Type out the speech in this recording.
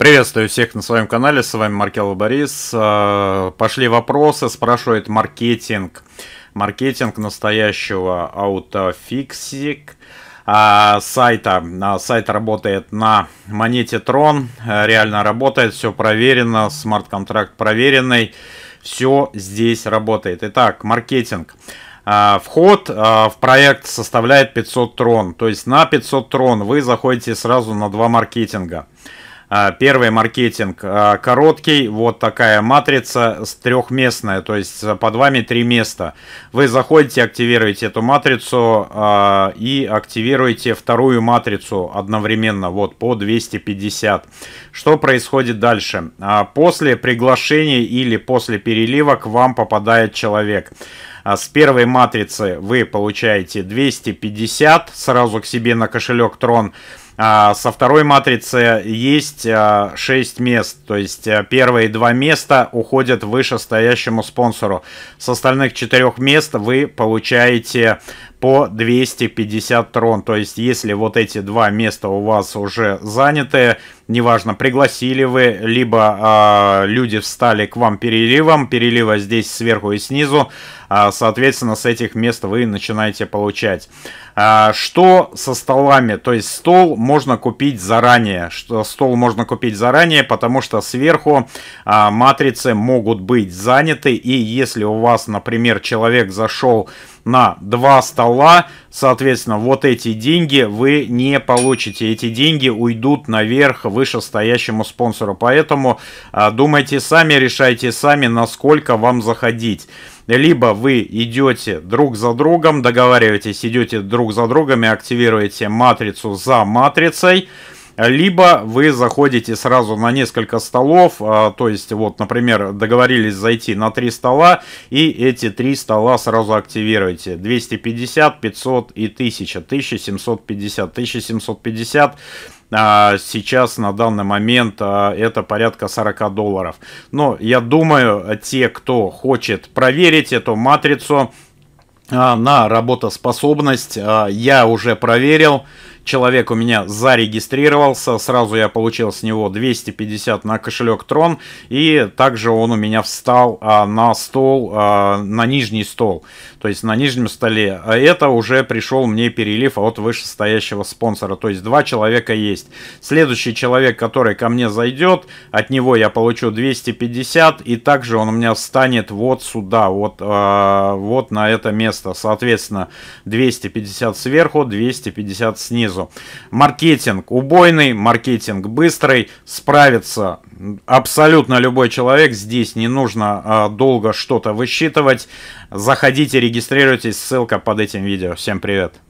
Приветствую всех на своем канале, с вами Маркел Борис. Э, пошли вопросы, спрашивает маркетинг. Маркетинг настоящего аутофиксик э, сайта. Э, сайт работает на монете Tron, реально работает, все проверено, смарт-контракт проверенный, все здесь работает. Итак, маркетинг. Вход в проект составляет 500 трон, то есть на 500 трон вы заходите сразу на два маркетинга. А, первый маркетинг а, короткий, вот такая матрица трехместная, то есть под вами три места. Вы заходите, активируете эту матрицу а, и активируете вторую матрицу одновременно, вот по 250. Что происходит дальше? После приглашения или после перелива к вам попадает человек. С первой матрицы вы получаете 250 сразу к себе на кошелек Tron. А, со второй матрицы есть а, 6 мест, то есть а, первые два места уходят вышестоящему спонсору. С остальных четырех мест вы получаете по 250 трон. То есть, если вот эти два места у вас уже заняты, неважно, пригласили вы, либо э, люди встали к вам переливом, перелива здесь сверху и снизу, э, соответственно, с этих мест вы начинаете получать. Э, что со столами? То есть, стол можно купить заранее. Что, стол можно купить заранее, потому что сверху э, матрицы могут быть заняты, и если у вас, например, человек зашел на два стола. Соответственно, вот эти деньги вы не получите. Эти деньги уйдут наверх вышестоящему спонсору. Поэтому э, думайте сами, решайте сами, насколько вам заходить либо вы идете друг за другом, договариваетесь, идете друг за другом и активируете матрицу за матрицей, либо вы заходите сразу на несколько столов, а, то есть вот, например, договорились зайти на три стола и эти три стола сразу активируете. 250, 500 и 1000, 1750, 1750 сейчас на данный момент а, это порядка 40 долларов. Но я думаю, те, кто хочет проверить эту матрицу а, на работоспособность, я уже проверил. Человек у меня зарегистрировался, сразу я получил с него 250 на кошелек Tron, и также он у меня встал а, на стол, а, на нижний стол, то есть на нижнем столе. А это уже пришел мне перелив от вышестоящего спонсора, то есть два человека есть. Следующий человек, который ко мне зайдет, от него я получу 250, и также он у меня встанет вот сюда, вот, а, вот на это место. Соответственно, 250 сверху, 250 снизу снизу. Маркетинг убойный, маркетинг быстрый, справится абсолютно любой человек. Здесь не нужно а, долго что-то высчитывать. Заходите, регистрируйтесь, ссылка под этим видео. Всем привет!